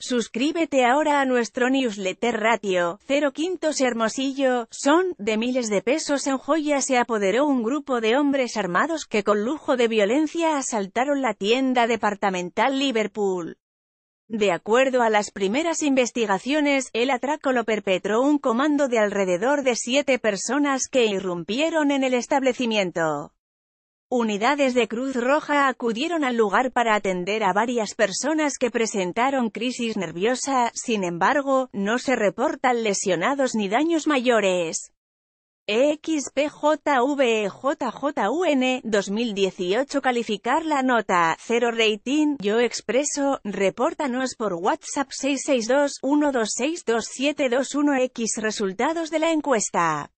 Suscríbete ahora a nuestro newsletter Ratio, 0 Quintos Hermosillo, son, de miles de pesos en joya se apoderó un grupo de hombres armados que con lujo de violencia asaltaron la tienda departamental Liverpool. De acuerdo a las primeras investigaciones, el atraco lo perpetró un comando de alrededor de siete personas que irrumpieron en el establecimiento. Unidades de Cruz Roja acudieron al lugar para atender a varias personas que presentaron crisis nerviosa, sin embargo, no se reportan lesionados ni daños mayores. Xpjvjjun 2018 Calificar la nota 0 rating Yo Expreso Repórtanos por WhatsApp 662 126 X Resultados de la encuesta